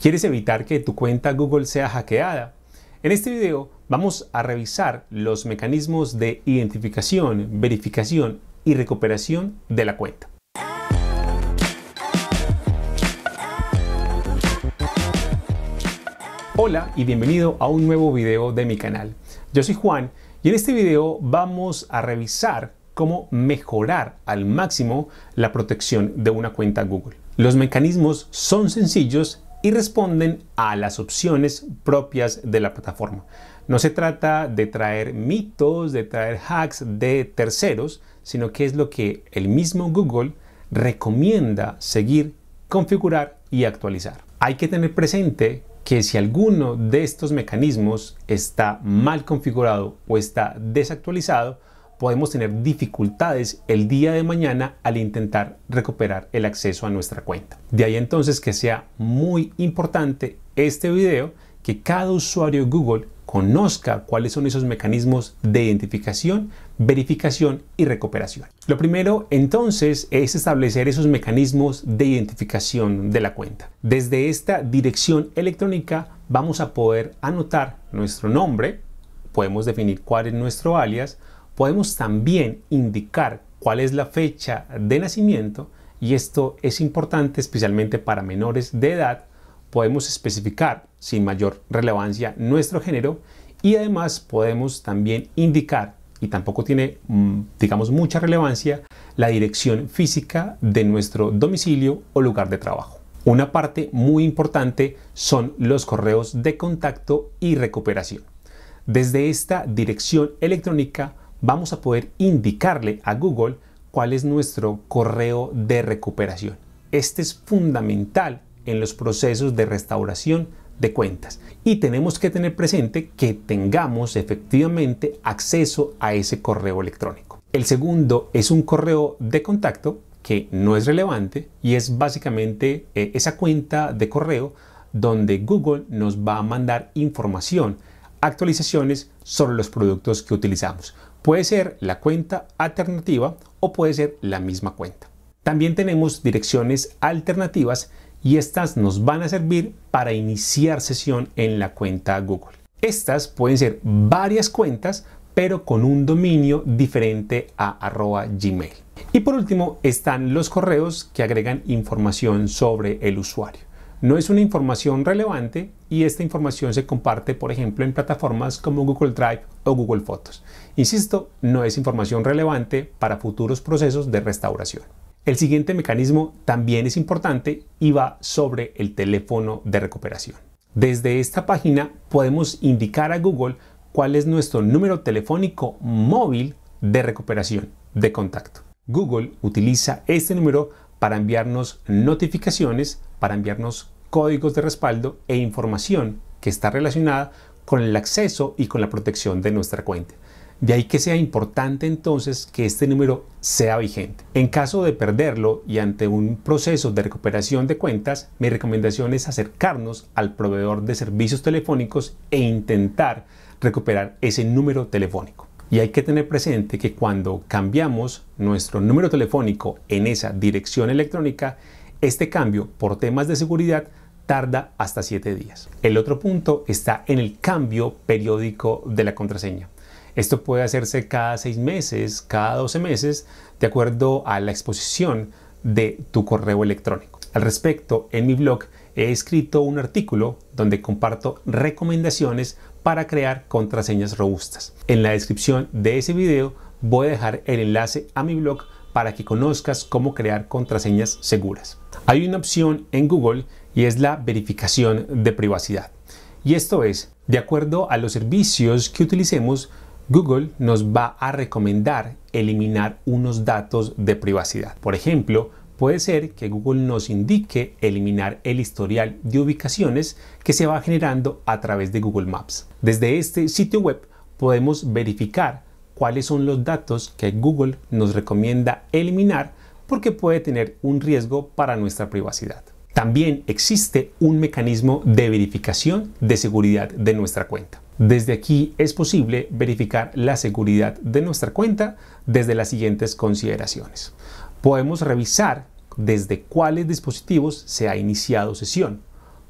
¿Quieres evitar que tu cuenta Google sea hackeada? En este video vamos a revisar los mecanismos de identificación, verificación y recuperación de la cuenta. Hola y bienvenido a un nuevo video de mi canal. Yo soy Juan y en este video vamos a revisar cómo mejorar al máximo la protección de una cuenta Google. Los mecanismos son sencillos y responden a las opciones propias de la plataforma. No se trata de traer mitos, de traer hacks de terceros, sino que es lo que el mismo Google recomienda seguir, configurar y actualizar. Hay que tener presente que si alguno de estos mecanismos está mal configurado o está desactualizado, podemos tener dificultades el día de mañana al intentar recuperar el acceso a nuestra cuenta. De ahí entonces que sea muy importante este video, que cada usuario de Google conozca cuáles son esos mecanismos de identificación, verificación y recuperación. Lo primero entonces es establecer esos mecanismos de identificación de la cuenta. Desde esta dirección electrónica vamos a poder anotar nuestro nombre, podemos definir cuál es nuestro alias, podemos también indicar cuál es la fecha de nacimiento y esto es importante especialmente para menores de edad. Podemos especificar sin mayor relevancia nuestro género y además podemos también indicar, y tampoco tiene mm, digamos mucha relevancia, la dirección física de nuestro domicilio o lugar de trabajo. Una parte muy importante son los correos de contacto y recuperación. Desde esta dirección electrónica vamos a poder indicarle a Google cuál es nuestro correo de recuperación. Este es fundamental en los procesos de restauración de cuentas y tenemos que tener presente que tengamos efectivamente acceso a ese correo electrónico. El segundo es un correo de contacto que no es relevante y es básicamente eh, esa cuenta de correo donde Google nos va a mandar información actualizaciones sobre los productos que utilizamos. Puede ser la cuenta alternativa o puede ser la misma cuenta. También tenemos direcciones alternativas y estas nos van a servir para iniciar sesión en la cuenta Google. Estas pueden ser varias cuentas, pero con un dominio diferente a arroba Gmail. Y por último están los correos que agregan información sobre el usuario no es una información relevante y esta información se comparte, por ejemplo, en plataformas como Google Drive o Google Fotos. Insisto, no es información relevante para futuros procesos de restauración. El siguiente mecanismo también es importante y va sobre el teléfono de recuperación. Desde esta página podemos indicar a Google cuál es nuestro número telefónico móvil de recuperación de contacto. Google utiliza este número para enviarnos notificaciones para enviarnos códigos de respaldo e información que está relacionada con el acceso y con la protección de nuestra cuenta. De ahí que sea importante entonces que este número sea vigente. En caso de perderlo y ante un proceso de recuperación de cuentas, mi recomendación es acercarnos al proveedor de servicios telefónicos e intentar recuperar ese número telefónico. Y hay que tener presente que cuando cambiamos nuestro número telefónico en esa dirección electrónica, este cambio por temas de seguridad tarda hasta 7 días. El otro punto está en el cambio periódico de la contraseña. Esto puede hacerse cada 6 meses, cada 12 meses, de acuerdo a la exposición de tu correo electrónico. Al respecto, en mi blog he escrito un artículo donde comparto recomendaciones para crear contraseñas robustas. En la descripción de ese video voy a dejar el enlace a mi blog para que conozcas cómo crear contraseñas seguras. Hay una opción en Google y es la verificación de privacidad. Y esto es, de acuerdo a los servicios que utilicemos, Google nos va a recomendar eliminar unos datos de privacidad. Por ejemplo, puede ser que Google nos indique eliminar el historial de ubicaciones que se va generando a través de Google Maps. Desde este sitio web podemos verificar cuáles son los datos que Google nos recomienda eliminar porque puede tener un riesgo para nuestra privacidad. También existe un mecanismo de verificación de seguridad de nuestra cuenta. Desde aquí es posible verificar la seguridad de nuestra cuenta desde las siguientes consideraciones. Podemos revisar desde cuáles dispositivos se ha iniciado sesión.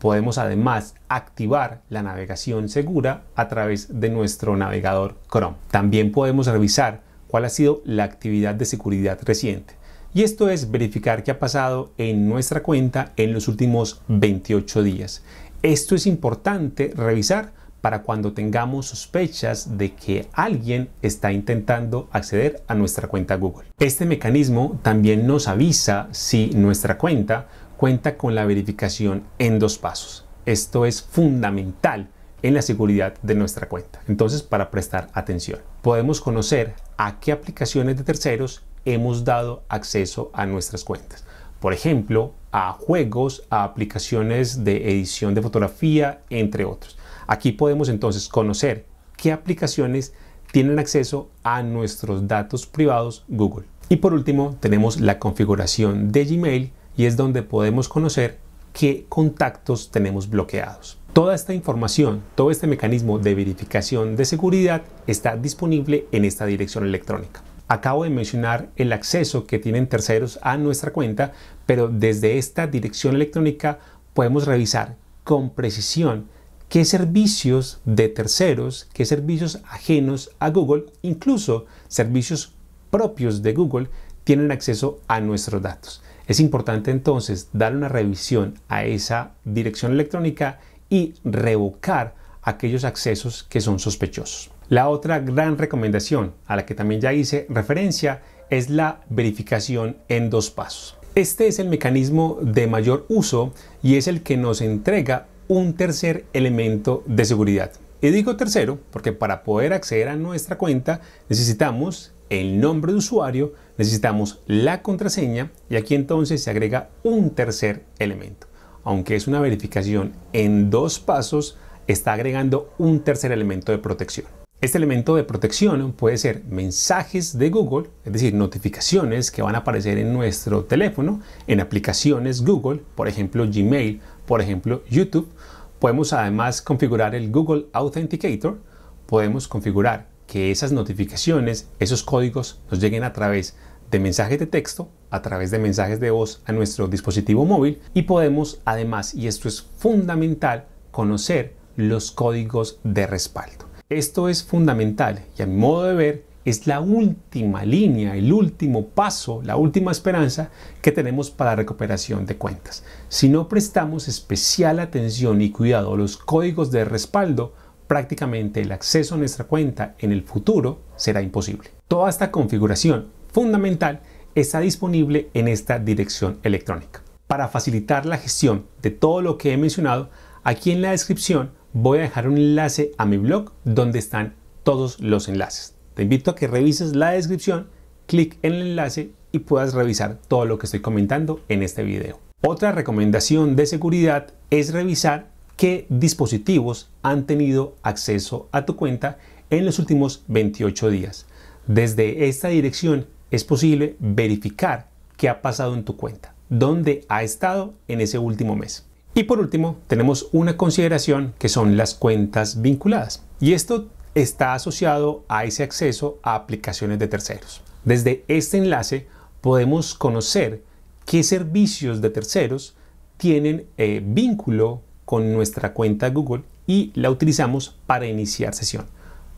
Podemos además activar la navegación segura a través de nuestro navegador Chrome. También podemos revisar cuál ha sido la actividad de seguridad reciente. Y esto es verificar qué ha pasado en nuestra cuenta en los últimos 28 días. Esto es importante revisar para cuando tengamos sospechas de que alguien está intentando acceder a nuestra cuenta Google. Este mecanismo también nos avisa si nuestra cuenta cuenta con la verificación en dos pasos. Esto es fundamental en la seguridad de nuestra cuenta. Entonces, para prestar atención, podemos conocer a qué aplicaciones de terceros hemos dado acceso a nuestras cuentas. Por ejemplo, a juegos, a aplicaciones de edición de fotografía, entre otros. Aquí podemos entonces conocer qué aplicaciones tienen acceso a nuestros datos privados Google. Y por último, tenemos la configuración de Gmail y es donde podemos conocer qué contactos tenemos bloqueados. Toda esta información, todo este mecanismo de verificación de seguridad está disponible en esta dirección electrónica. Acabo de mencionar el acceso que tienen terceros a nuestra cuenta, pero desde esta dirección electrónica podemos revisar con precisión qué servicios de terceros, qué servicios ajenos a Google, incluso servicios propios de Google, tienen acceso a nuestros datos. Es importante entonces dar una revisión a esa dirección electrónica y revocar aquellos accesos que son sospechosos. La otra gran recomendación a la que también ya hice referencia es la verificación en dos pasos. Este es el mecanismo de mayor uso y es el que nos entrega un tercer elemento de seguridad. Y digo tercero porque para poder acceder a nuestra cuenta necesitamos el nombre de usuario, necesitamos la contraseña y aquí entonces se agrega un tercer elemento. Aunque es una verificación en dos pasos, está agregando un tercer elemento de protección. Este elemento de protección puede ser mensajes de Google, es decir, notificaciones que van a aparecer en nuestro teléfono, en aplicaciones Google, por ejemplo Gmail, por ejemplo YouTube. Podemos además configurar el Google Authenticator, podemos configurar que esas notificaciones, esos códigos nos lleguen a través de mensajes de texto, a través de mensajes de voz a nuestro dispositivo móvil y podemos además, y esto es fundamental, conocer los códigos de respaldo. Esto es fundamental y a mi modo de ver es la última línea, el último paso, la última esperanza que tenemos para recuperación de cuentas. Si no prestamos especial atención y cuidado a los códigos de respaldo, prácticamente el acceso a nuestra cuenta en el futuro será imposible. Toda esta configuración fundamental está disponible en esta dirección electrónica. Para facilitar la gestión de todo lo que he mencionado, aquí en la descripción voy a dejar un enlace a mi blog donde están todos los enlaces. Te invito a que revises la descripción, clic en el enlace y puedas revisar todo lo que estoy comentando en este video. Otra recomendación de seguridad es revisar qué dispositivos han tenido acceso a tu cuenta en los últimos 28 días. Desde esta dirección es posible verificar qué ha pasado en tu cuenta, dónde ha estado en ese último mes. Y por último, tenemos una consideración que son las cuentas vinculadas. Y esto está asociado a ese acceso a aplicaciones de terceros. Desde este enlace podemos conocer qué servicios de terceros tienen eh, vínculo con nuestra cuenta Google y la utilizamos para iniciar sesión.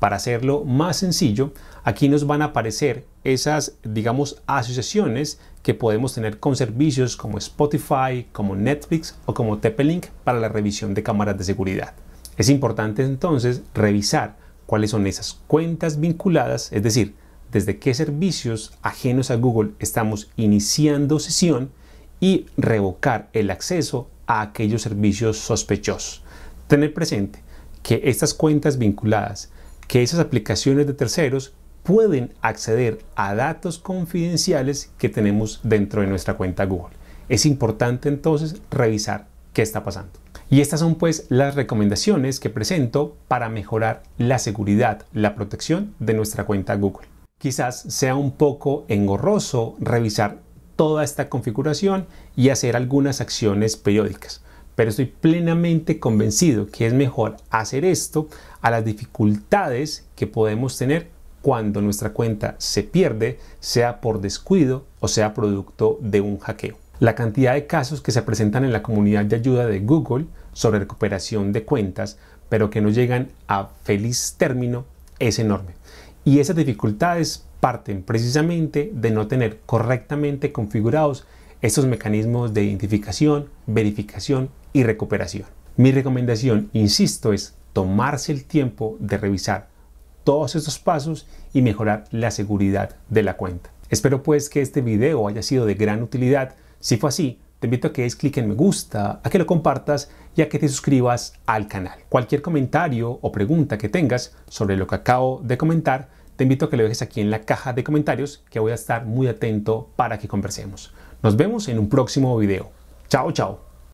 Para hacerlo más sencillo, aquí nos van a aparecer esas, digamos, asociaciones que podemos tener con servicios como Spotify, como Netflix o como TP-Link para la revisión de cámaras de seguridad. Es importante entonces revisar cuáles son esas cuentas vinculadas, es decir, desde qué servicios ajenos a Google estamos iniciando sesión y revocar el acceso a aquellos servicios sospechosos. Tener presente que estas cuentas vinculadas, que esas aplicaciones de terceros pueden acceder a datos confidenciales que tenemos dentro de nuestra cuenta Google. Es importante entonces revisar qué está pasando. Y estas son pues las recomendaciones que presento para mejorar la seguridad, la protección de nuestra cuenta Google. Quizás sea un poco engorroso revisar toda esta configuración y hacer algunas acciones periódicas. Pero estoy plenamente convencido que es mejor hacer esto a las dificultades que podemos tener cuando nuestra cuenta se pierde, sea por descuido o sea producto de un hackeo. La cantidad de casos que se presentan en la comunidad de ayuda de Google sobre recuperación de cuentas, pero que no llegan a feliz término, es enorme. Y esas dificultades parten precisamente de no tener correctamente configurados estos mecanismos de identificación, verificación y recuperación. Mi recomendación, insisto, es tomarse el tiempo de revisar todos estos pasos y mejorar la seguridad de la cuenta. Espero pues que este video haya sido de gran utilidad. Si fue así, te invito a que des clic en me gusta, a que lo compartas y a que te suscribas al canal. Cualquier comentario o pregunta que tengas sobre lo que acabo de comentar, te invito a que lo dejes aquí en la caja de comentarios, que voy a estar muy atento para que conversemos. Nos vemos en un próximo video. Chao, chao.